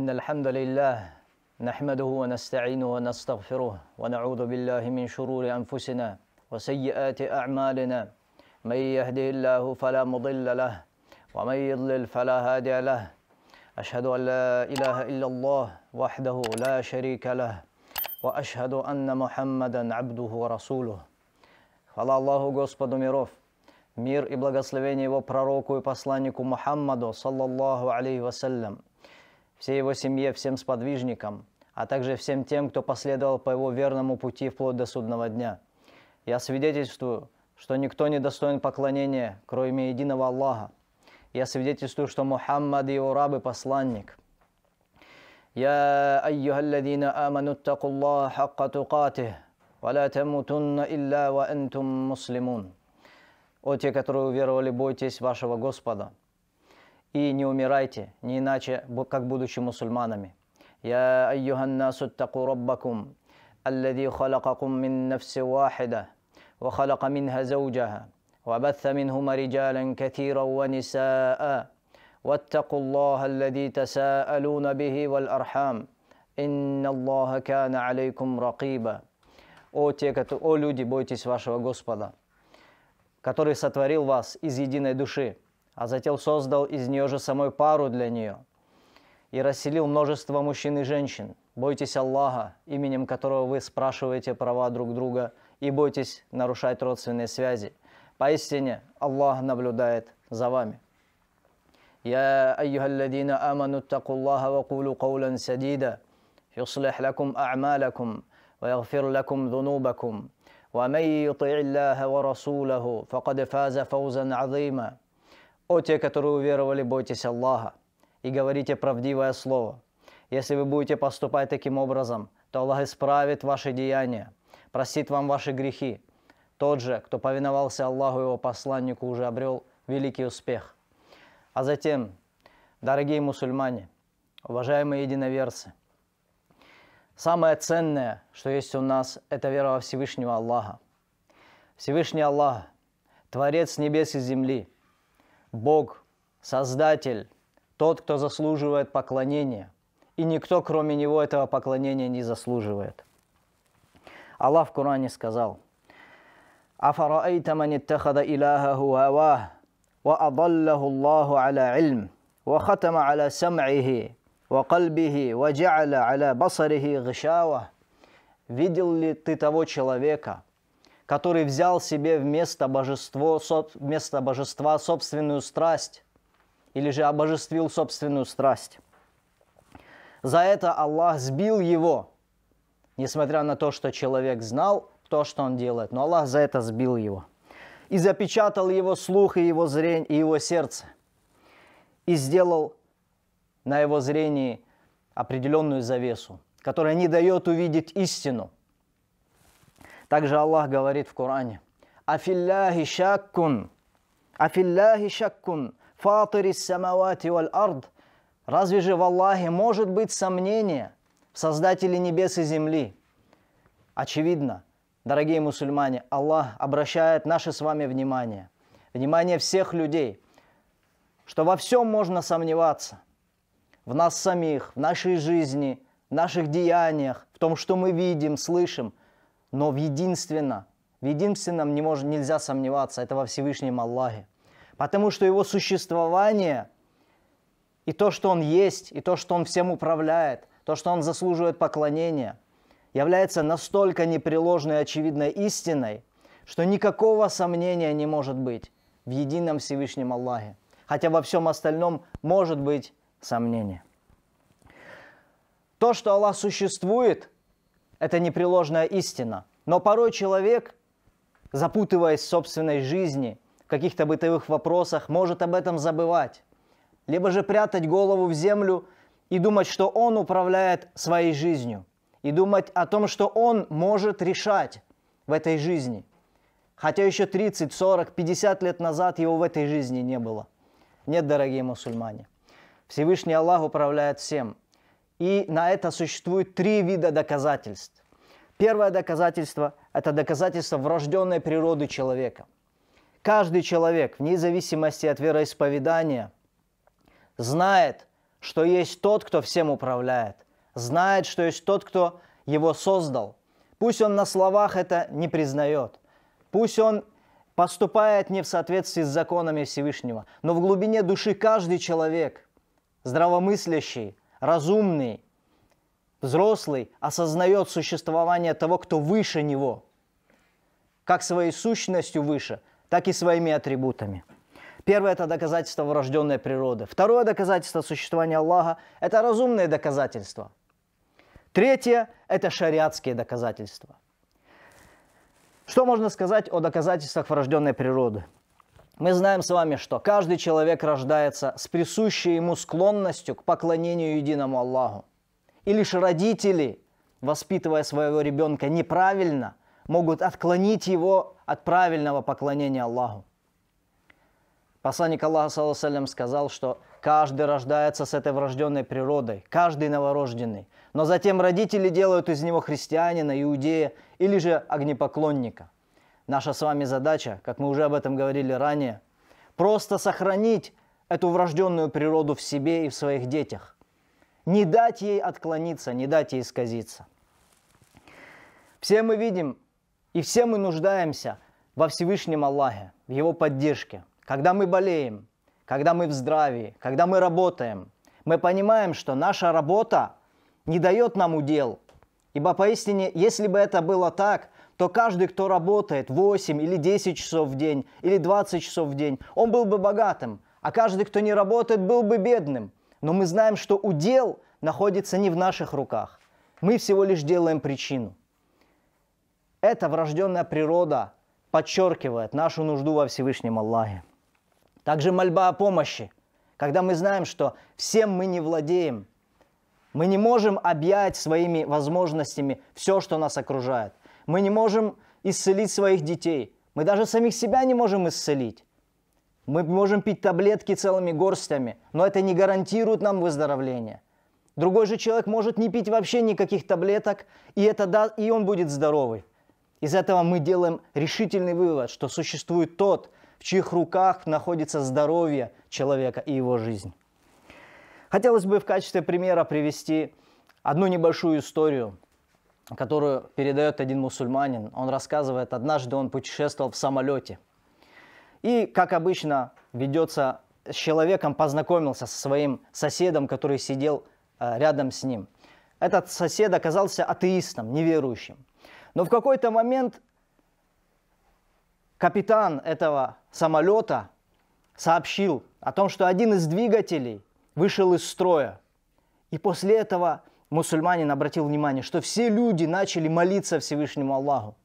إن الحمد لله نحمده ونستعينه ونستغفره ونعوذ بالله من شرور أنفسنا وسيئات أعمالنا من يهده الله فلا مضل له ومن يضلل فلا هادي له أشهد أن لا إله إلا الله وحده لا شريك له وأشهد أن محمدا عبده ورسوله فلا الله Господу миров. Мир и благословение его пророку и посланнику Мухаммаду, саллаллаху алейхи вассалям, всей его семье, всем сподвижникам, а также всем тем, кто последовал по его верному пути вплоть до судного дня. Я свидетельствую, что никто не достоин поклонения, кроме единого Аллаха. Я свидетельствую, что Мухаммад и его раб и посланник. يا أيها الذين آمنوا اتقوا الله حق تقاته ولا تموتن إلا وأنتم مسلمون О те, которые уверовали, бойтесь вашего Господа – и не умирайте, не иначе, как будучи мусульманами. يا أيها الناس اتقوا ربكم الذي خلقكم من نفس واحدة وخلق منها زوجها وبث منهما رجالا كثيرا ونساء واتقوا الله الذي تساءلون به والأرحام إن الله كان عليكم رقيبا О, те, кто, о люди, бойтесь вашего Господа, который сотворил вас из единой души – а затем создал из нее же самой пару для нее и расселил множество мужчин и женщин. Бойтесь Аллаха, именем которого вы спрашиваете права друг друга, и бойтесь нарушать родственные связи. Поистине, Аллах наблюдает за вами. يا أيها الذين آمنوا اتقوا الله وقولوا قولا سديدا يصلح لكم أعمالكم ويغفر لكم ذنوبكم ومن يطع الله ورسوله فقد فاز فوزا عظيما «О те, которые уверовали, бойтесь Аллаха и говорите правдивое слово. Если вы будете поступать таким образом, то Аллах исправит ваши деяния, простит вам ваши грехи. Тот же, кто повиновался Аллаху и его посланнику, уже обрел великий успех. А затем, дорогие мусульмане, уважаемые единоверцы, самое ценное, что есть у нас, это вера во Всевышнего Аллаха. Всевышний Аллах, Творец небес и земли – Бог, Создатель, тот, кто заслуживает поклонения. И никто, кроме Него, этого поклонения не заслуживает. Аллах в Коране сказал, «Афараайта ман иттахада илахаху хава, ва адаллаху Аллаху аля على ва хатама аля сам'ихи, ва кальбихи, ва джа'аля аля Видел ли ты того человека – который взял себе вместо, божество, вместо божества собственную страсть, или же обожествил собственную страсть. За это Аллах сбил его, несмотря на то, что человек знал то, что он делает. Но Аллах за это сбил его. И запечатал его слух и его зрение, и его сердце. И сделал на его зрении определенную завесу, которая не дает увидеть истину – также Аллах говорит в Коране. Афилляхи шаккун. Афилляхи шаккун. Фатири самавати валь ард. Разве же в Аллахе может быть сомнение в Создателе небес и земли? Очевидно, дорогие мусульмане, Аллах обращает наше с вами внимание, внимание всех людей, что во всем можно сомневаться. В нас самих, в нашей жизни, в наших деяниях, в том, что мы видим, слышим – но в единственно, в единственном не может, нельзя сомневаться, это во Всевышнем Аллахе. Потому что его существование и то, что он есть, и то, что он всем управляет, то, что он заслуживает поклонения, является настолько непреложной и очевидной истиной, что никакого сомнения не может быть в едином Всевышнем Аллахе. Хотя во всем остальном может быть сомнение. То, что Аллах существует – это непреложная истина. Но порой человек, запутываясь в собственной жизни, в каких-то бытовых вопросах, может об этом забывать. Либо же прятать голову в землю и думать, что он управляет своей жизнью. И думать о том, что он может решать в этой жизни. Хотя еще 30, 40, 50 лет назад его в этой жизни не было. Нет, дорогие мусульмане. Всевышний Аллах управляет всем. И на это существует три вида доказательств. Первое доказательство – это доказательство врожденной природы человека. Каждый человек, вне зависимости от вероисповедания, знает, что есть тот, кто всем управляет, знает, что есть тот, кто его создал. Пусть он на словах это не признает, пусть он поступает не в соответствии с законами Всевышнего, но в глубине души каждый человек, здравомыслящий, разумный, взрослый осознает существование того, кто выше него, как своей сущностью выше, так и своими атрибутами. Первое – это доказательство врожденной природы. Второе доказательство существования Аллаха – это разумные доказательства. Третье – это шариатские доказательства. Что можно сказать о доказательствах врожденной природы? Мы знаем с вами, что каждый человек рождается с присущей ему склонностью к поклонению единому Аллаху. И лишь родители, воспитывая своего ребенка неправильно, могут отклонить его от правильного поклонения Аллаху. Посланник Аллаха, саллаху сказал, что каждый рождается с этой врожденной природой, каждый новорожденный. Но затем родители делают из него христианина, иудея или же огнепоклонника – Наша с вами задача, как мы уже об этом говорили ранее, просто сохранить эту врожденную природу в себе и в своих детях. Не дать ей отклониться, не дать ей исказиться. Все мы видим и все мы нуждаемся во Всевышнем Аллахе, в Его поддержке. Когда мы болеем, когда мы в здравии, когда мы работаем, мы понимаем, что наша работа не дает нам удел. Ибо поистине, если бы это было так, то каждый, кто работает 8 или 10 часов в день, или 20 часов в день, он был бы богатым, а каждый, кто не работает, был бы бедным. Но мы знаем, что удел находится не в наших руках. Мы всего лишь делаем причину. Эта врожденная природа подчеркивает нашу нужду во Всевышнем Аллахе. Также мольба о помощи, когда мы знаем, что всем мы не владеем, мы не можем объять своими возможностями все, что нас окружает. Мы не можем исцелить своих детей. Мы даже самих себя не можем исцелить. Мы можем пить таблетки целыми горстями, но это не гарантирует нам выздоровление. Другой же человек может не пить вообще никаких таблеток, и, это да, и он будет здоровый. Из этого мы делаем решительный вывод, что существует тот, в чьих руках находится здоровье человека и его жизнь. Хотелось бы в качестве примера привести одну небольшую историю – которую передает один мусульманин. Он рассказывает, однажды он путешествовал в самолете. И, как обычно, ведется с человеком, познакомился со своим соседом, который сидел э, рядом с ним. Этот сосед оказался атеистом, неверующим. Но в какой-то момент капитан этого самолета сообщил о том, что один из двигателей вышел из строя. И после этого мусульманин обратил внимание, что все люди начали молиться Всевышнему Аллаху.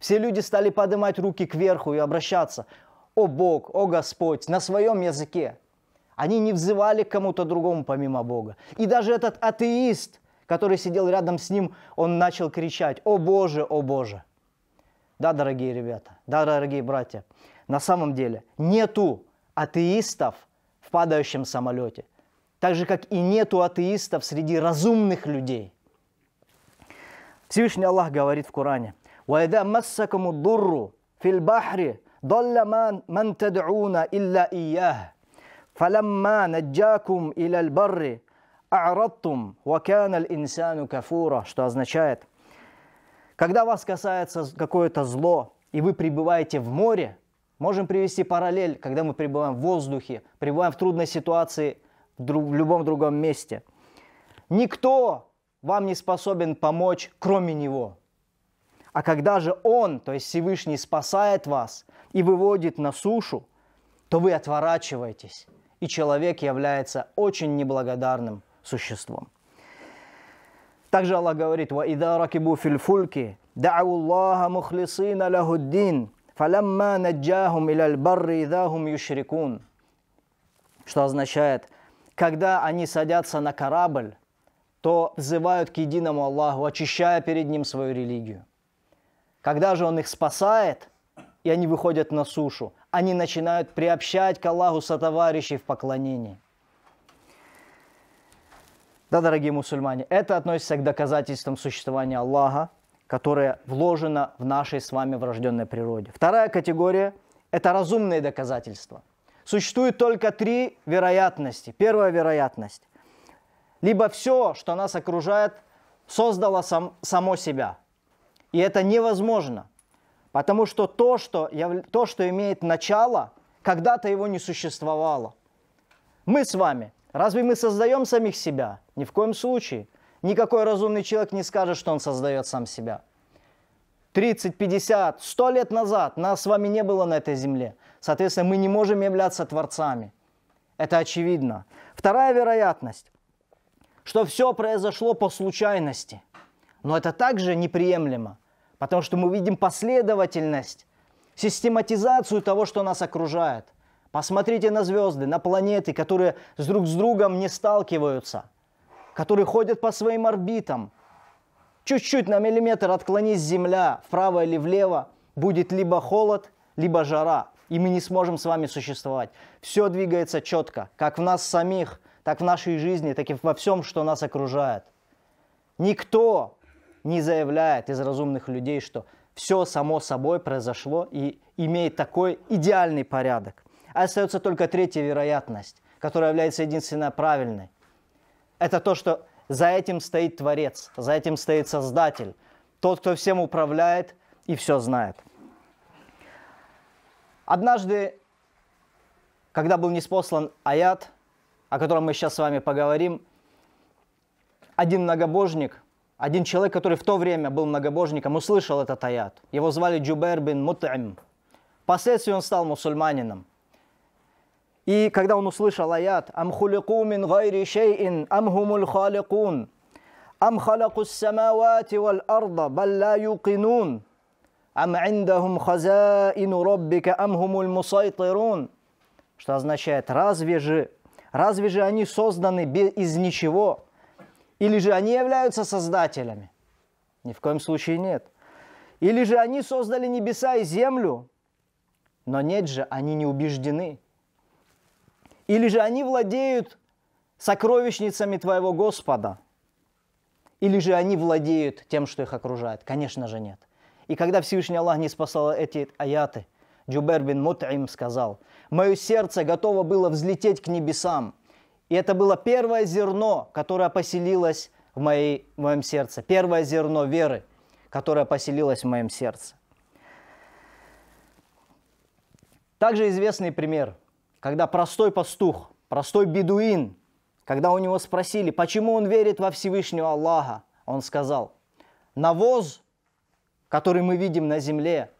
Все люди стали поднимать руки кверху и обращаться. «О Бог! О Господь!» на своем языке. Они не взывали к кому-то другому, помимо Бога. И даже этот атеист, который сидел рядом с ним, он начал кричать «О Боже! О Боже!» Да, дорогие ребята, да, дорогие братья, на самом деле нету атеистов в падающем самолете так же, как и нету атеистов среди разумных людей. Всевышний Аллах говорит в Коране, «Вайда массакаму дурру фил бахри, далля ман тад'уна илля иях, фаламма наджакум иля барри, а'раттум, вакана инсану кафура», что означает, когда вас касается какое-то зло, и вы пребываете в море, можем привести параллель, когда мы пребываем в воздухе, пребываем в трудной ситуации – в любом другом месте. Никто вам не способен помочь, кроме Него. А когда же Он, то есть Всевышний, спасает вас и выводит на сушу, то вы отворачиваетесь, и человек является очень неблагодарным существом. Также Аллах говорит, وَإِذَا رَكِبُوا فِي الْفُلْكِ دَعَوُوا اللَّهَ مُخْلِصِينَ لَهُ الدِّينَ فَلَمَّا نَجَّاهُمْ إِلَى الْبَرِّ إِذَا Что означает – когда они садятся на корабль, то взывают к единому Аллаху, очищая перед ним свою религию. Когда же он их спасает, и они выходят на сушу, они начинают приобщать к Аллаху сотоварищей в поклонении. Да, дорогие мусульмане, это относится к доказательствам существования Аллаха, которое вложено в нашей с вами врожденной природе. Вторая категория – это разумные доказательства – Существует только три вероятности. Первая вероятность. Либо все, что нас окружает, создало сам, само себя. И это невозможно. Потому что то, что, то, что имеет начало, когда-то его не существовало. Мы с вами, разве мы создаем самих себя? Ни в коем случае. Никакой разумный человек не скажет, что он создает сам себя – 30, 50, 100 лет назад нас с вами не было на этой земле. Соответственно, мы не можем являться творцами. Это очевидно. Вторая вероятность, что все произошло по случайности. Но это также неприемлемо, потому что мы видим последовательность, систематизацию того, что нас окружает. Посмотрите на звезды, на планеты, которые с друг с другом не сталкиваются, которые ходят по своим орбитам – Чуть-чуть на миллиметр отклонись земля вправо или влево, будет либо холод, либо жара, и мы не сможем с вами существовать. Все двигается четко, как в нас самих, так в нашей жизни, так и во всем, что нас окружает. Никто не заявляет из разумных людей, что все само собой произошло и имеет такой идеальный порядок. А остается только третья вероятность, которая является единственно правильной. Это то, что за этим стоит Творец, за этим стоит Создатель, тот, кто всем управляет и все знает. Однажды, когда был неспослан аят, о котором мы сейчас с вами поговорим, один многобожник, один человек, который в то время был многобожником, услышал этот аят. Его звали Джубер бин Мут'им. Впоследствии он стал мусульманином – и когда он услышал аят «Амхулику мин гайри шейин, амхумуль халикун, ам халаку самавати вал арда, балла юкинун, ам индахум хазаину роббика, амхумуль мусайтирун», что означает «разве же, разве же они созданы из ничего?» Или же они являются создателями? Ни в коем случае нет. Или же они создали небеса и землю, но нет же, они не убеждены – или же они владеют сокровищницами твоего Господа? Или же они владеют тем, что их окружает? Конечно же нет. И когда Всевышний Аллах не спасал эти аяты, Джубер бин Мут'им сказал, «Мое сердце готово было взлететь к небесам». И это было первое зерно, которое поселилось в, моей, в моем сердце, первое зерно веры, которое поселилось в моем сердце. Также известный пример – когда простой пастух, простой бедуин, когда у него спросили, почему он верит во Всевышнего Аллаха, он сказал, навоз, который мы видим на земле,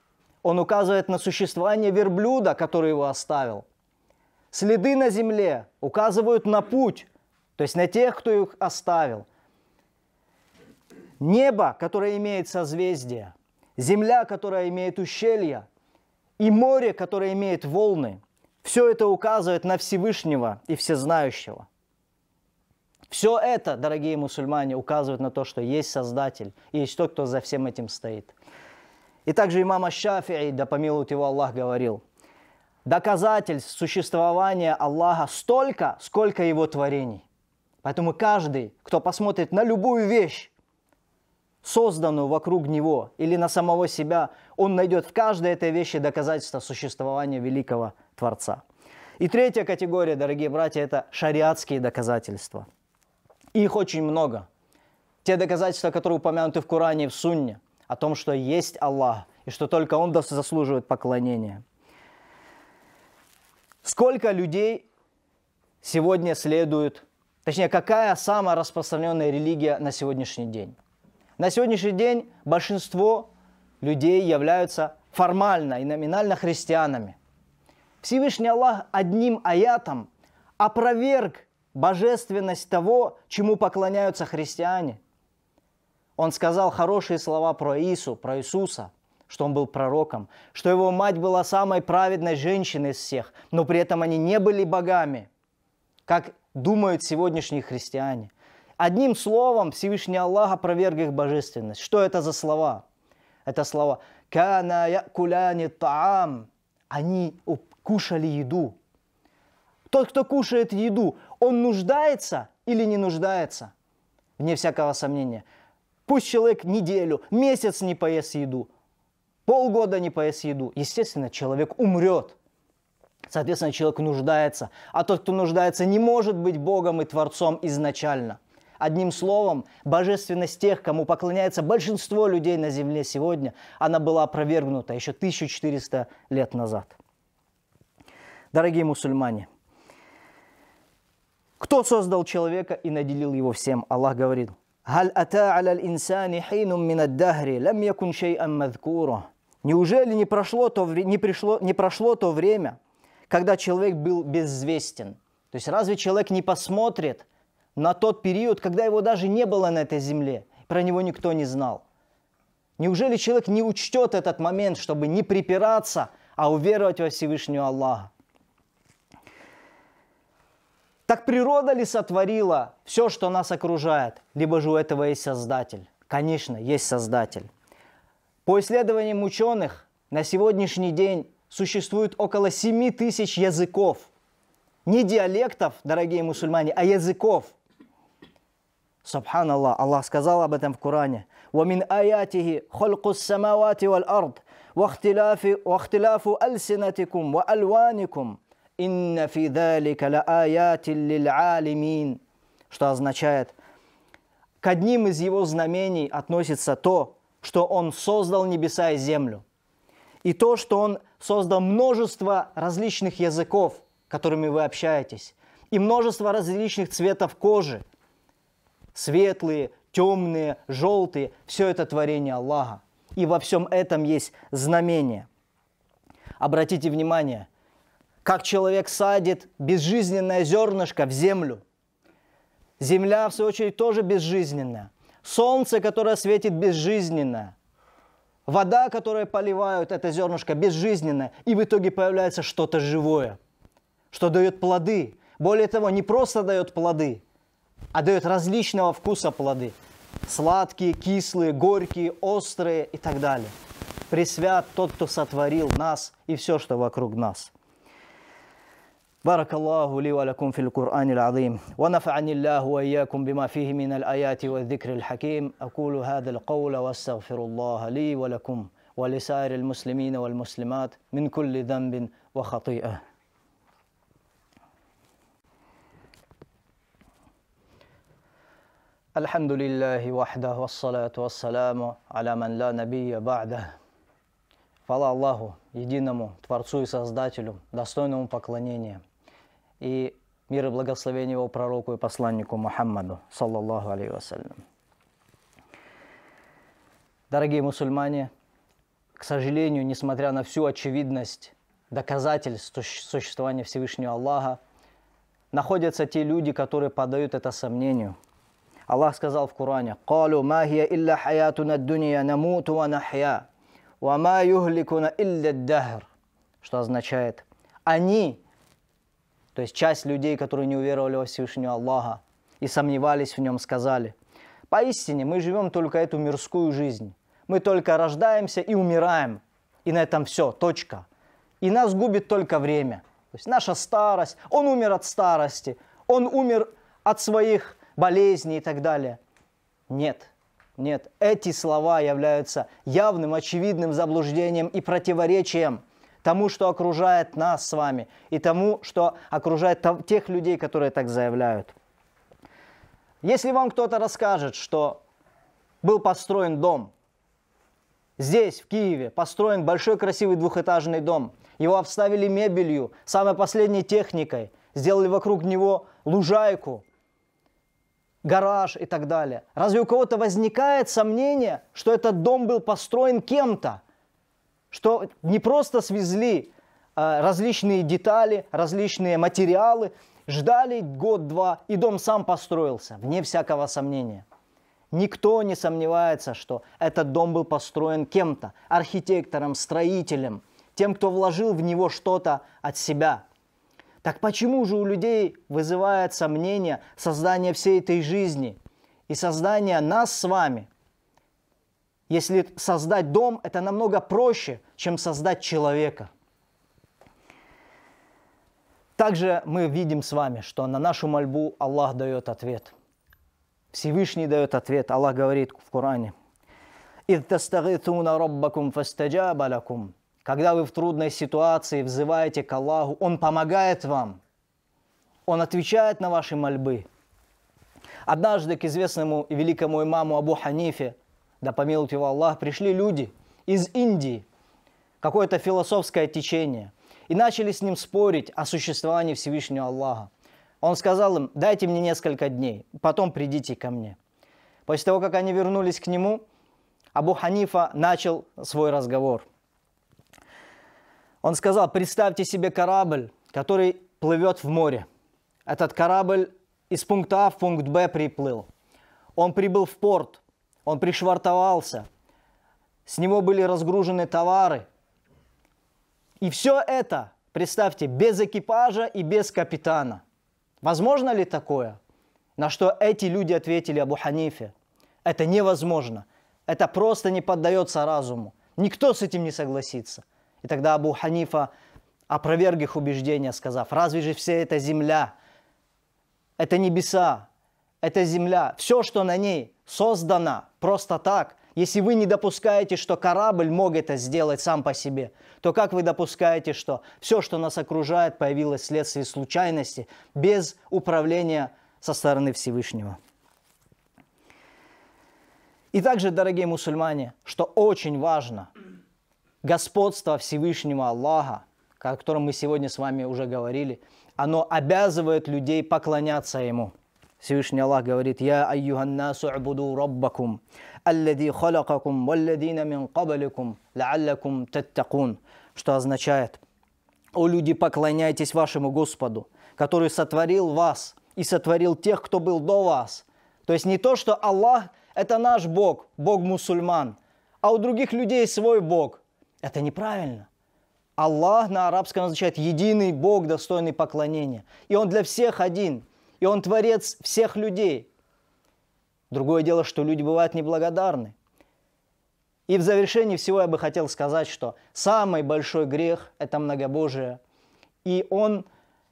он указывает на существование верблюда, который его оставил. Следы на земле указывают на путь, то есть на тех, кто их оставил. Небо, которое имеет созвездия, земля, которая имеет ущелья, и море, которое имеет волны, все это указывает на Всевышнего и Всезнающего. Все это, дорогие мусульмане, указывает на то, что есть Создатель и есть тот, кто за всем этим стоит. И также имам Ашафии, да помилует его Аллах, говорил, доказательств существования Аллаха столько, сколько его творений. Поэтому каждый, кто посмотрит на любую вещь, созданную вокруг него или на самого себя, он найдет в каждой этой вещи доказательство существования великого Творца. И третья категория, дорогие братья, это шариатские доказательства. Их очень много. Те доказательства, которые упомянуты в Коране и в Сунне, о том, что есть Аллах, и что только Он заслуживает поклонения. Сколько людей сегодня следует, точнее, какая самая распространенная религия на сегодняшний день? На сегодняшний день большинство людей являются формально и номинально христианами – Всевышний Аллах одним аятом опроверг божественность того, чему поклоняются христиане. Он сказал хорошие слова про Иису, про Иисуса, что он был пророком, что его мать была самой праведной женщиной из всех, но при этом они не были богами, как думают сегодняшние христиане. Одним словом Всевышний Аллах опроверг их божественность. Что это за слова? Это слова «Кана якуляни таам». Они кушали еду. Тот, кто кушает еду, он нуждается или не нуждается? Вне всякого сомнения. Пусть человек неделю, месяц не поест еду, полгода не поест еду. Естественно, человек умрет. Соответственно, человек нуждается. А тот, кто нуждается, не может быть Богом и Творцом изначально. Одним словом, божественность тех, кому поклоняется большинство людей на земле сегодня, она была опровергнута еще 1400 лет назад. Дорогие мусульмане, кто создал человека и наделил его всем? Аллах говорит, «Халь ата аля инсани хейнум минад дахри, лям якун шей'ам мадкура». Неужели не прошло, то, не, пришло, не прошло то время, когда человек был безвестен? То есть разве человек не посмотрит на тот период, когда его даже не было на этой земле, про него никто не знал? Неужели человек не учтет этот момент, чтобы не припираться, а уверовать во Всевышнего Аллаха? Так природа ли сотворила все, что нас окружает? Либо же у этого есть Создатель? Конечно, есть Создатель. По исследованиям ученых, на сегодняшний день существует около 7 тысяч языков. Не диалектов, дорогие мусульмане, а языков. Субханаллах, Аллах сказал об этом в Коране. وَمِنْ آيَاتِهِ خَلْقُ السَّمَاوَاتِ وَالْأَرْضِ وَاخْتِلَافُ أَلْسِنَتِكُمْ وَأَلْوَانِكُمْ «Инна фи далика ля алимин», что означает, к одним из его знамений относится то, что он создал небеса и землю, и то, что он создал множество различных языков, которыми вы общаетесь, и множество различных цветов кожи, светлые, темные, желтые, все это творение Аллаха. И во всем этом есть знамение. Обратите внимание – как человек садит безжизненное зернышко в землю. Земля, в свою очередь, тоже безжизненная. Солнце, которое светит, безжизненное. Вода, которая поливают это зернышко, безжизненное. И в итоге появляется что-то живое, что дает плоды. Более того, не просто дает плоды, а дает различного вкуса плоды. Сладкие, кислые, горькие, острые и так далее. Пресвят тот, кто сотворил нас и все, что вокруг нас. بارك الله لي ولكم في القرآن العظيم ونفعني الله وإياكم بما فيه من الآيات والذكر الحكيم أقول هذا القول وأستغفر الله لي ولكم ولسائر المسلمين والمسلمات من كل ذنب وخطيئة الحمد لله وحده والصلاة والسلام على من لا نبي بعده فلا الله единому Творцу и Создателю, достойному поклонения – и мир и благословение его пророку и посланнику Мухаммаду, саллаллаху алейхи вассалям. Дорогие мусульмане, к сожалению, несмотря на всю очевидность доказательств существования Всевышнего Аллаха, находятся те люди, которые подают это сомнению. Аллах сказал в Коране, «Калу махия илля хаятуна дунья намуту ва нахья, ва ма юхликуна илля дахр», что означает, они, то есть часть людей, которые не уверовали во Всевышнего Аллаха и сомневались в нем, сказали, поистине мы живем только эту мирскую жизнь. Мы только рождаемся и умираем. И на этом все, точка. И нас губит только время. То есть наша старость, он умер от старости, он умер от своих болезней и так далее. Нет, нет, эти слова являются явным, очевидным заблуждением и противоречием – тому, что окружает нас с вами, и тому, что окружает тех людей, которые так заявляют. Если вам кто-то расскажет, что был построен дом, здесь, в Киеве, построен большой красивый двухэтажный дом, его обставили мебелью, самой последней техникой, сделали вокруг него лужайку, гараж и так далее. Разве у кого-то возникает сомнение, что этот дом был построен кем-то – что не просто свезли э, различные детали, различные материалы, ждали год-два, и дом сам построился, вне всякого сомнения. Никто не сомневается, что этот дом был построен кем-то, архитектором, строителем, тем, кто вложил в него что-то от себя. Так почему же у людей вызывает сомнение создание всей этой жизни и создание нас с вами – если создать дом, это намного проще, чем создать человека. Также мы видим с вами, что на нашу мольбу Аллах дает ответ. Всевышний дает ответ. Аллах говорит в Коране. Когда вы в трудной ситуации взываете к Аллаху, Он помогает вам. Он отвечает на ваши мольбы. Однажды к известному и великому имаму Абу Ханифе – да помилует его Аллах, пришли люди из Индии, какое-то философское течение, и начали с ним спорить о существовании Всевышнего Аллаха. Он сказал им, дайте мне несколько дней, потом придите ко мне. После того, как они вернулись к нему, Абу Ханифа начал свой разговор. Он сказал, представьте себе корабль, который плывет в море. Этот корабль из пункта А в пункт Б приплыл. Он прибыл в порт, он пришвартовался. С него были разгружены товары. И все это, представьте, без экипажа и без капитана. Возможно ли такое? На что эти люди ответили Абу Ханифе. Это невозможно. Это просто не поддается разуму. Никто с этим не согласится. И тогда Абу Ханифа опроверг их убеждения, сказав, разве же все это земля, это небеса, это земля, все, что на ней, создана просто так, если вы не допускаете, что корабль мог это сделать сам по себе, то как вы допускаете, что все, что нас окружает, появилось вследствие случайности, без управления со стороны Всевышнего? И также, дорогие мусульмане, что очень важно, господство Всевышнего Аллаха, о котором мы сегодня с вами уже говорили, оно обязывает людей поклоняться Ему – Всевышний Аллах говорит, «Я айюханна су'буду раббакум, аллади халакакум, валладина мин кабаликум, лааллакум таттакун», что означает, «О люди, поклоняйтесь вашему Господу, который сотворил вас и сотворил тех, кто был до вас». То есть не то, что Аллах – это наш Бог, Бог мусульман, а у других людей свой Бог. Это неправильно. Аллах на арабском означает «единый Бог, достойный поклонения». И Он для всех один – и Он творец всех людей. Другое дело, что люди бывают неблагодарны. И в завершении всего я бы хотел сказать, что самый большой грех – это многобожие. И он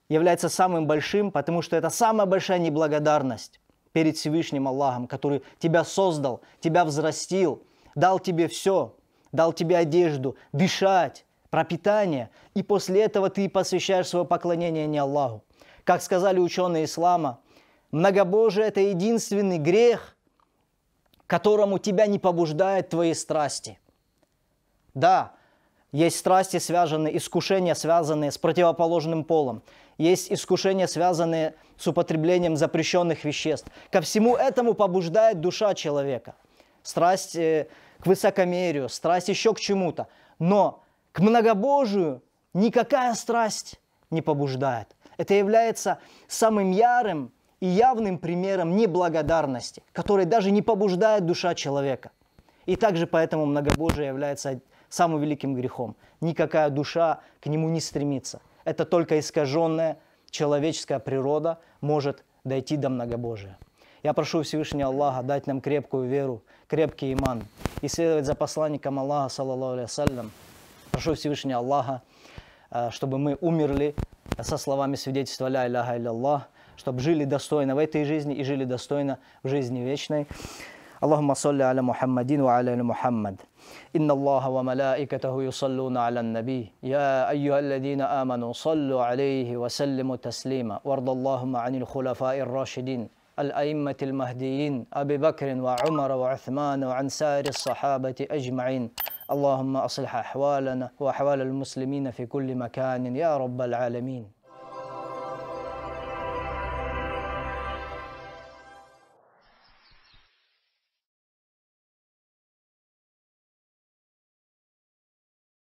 является самым большим, потому что это самая большая неблагодарность перед Всевышним Аллахом, который тебя создал, тебя взрастил, дал тебе все, дал тебе одежду, дышать, пропитание, и после этого ты посвящаешь свое поклонение не Аллаху. Как сказали ученые ислама, многобожие – это единственный грех, которому тебя не побуждают твои страсти. Да, есть страсти, связанные, искушения, связанные с противоположным полом. Есть искушения, связанные с употреблением запрещенных веществ. Ко всему этому побуждает душа человека. Страсть э, к высокомерию, страсть еще к чему-то. Но к многобожию никакая страсть не побуждает. Это является самым ярым и явным примером неблагодарности, который даже не побуждает душа человека. И также поэтому многобожие является самым великим грехом. Никакая душа к нему не стремится. Это только искаженная человеческая природа может дойти до многобожия. Я прошу Всевышнего Аллаха дать нам крепкую веру, крепкий иман и следовать за посланником Аллаха, саллаллаху алейхи Прошу Всевышнего Аллаха, э, чтобы мы умерли со словами свидетельства «Ля Илляха Аллах, чтобы жили достойно в этой жизни и жили достойно в жизни вечной. Аллахума салли аля Мухаммадин ва аля Мухаммад. إن الله وملائكته يصلون Я النبي يا أيها الذين آمنوا صلوا عليه وسلموا تسليما وارض اللهم عن الخلفاء الراشدين الأئمة المهديين أبي بكر وعمر وعثمان وعن سائر الصحابة أجمعين اللهم أصلح أحوالنا وأحوال المسلمين في كل مكان يا رب العالمين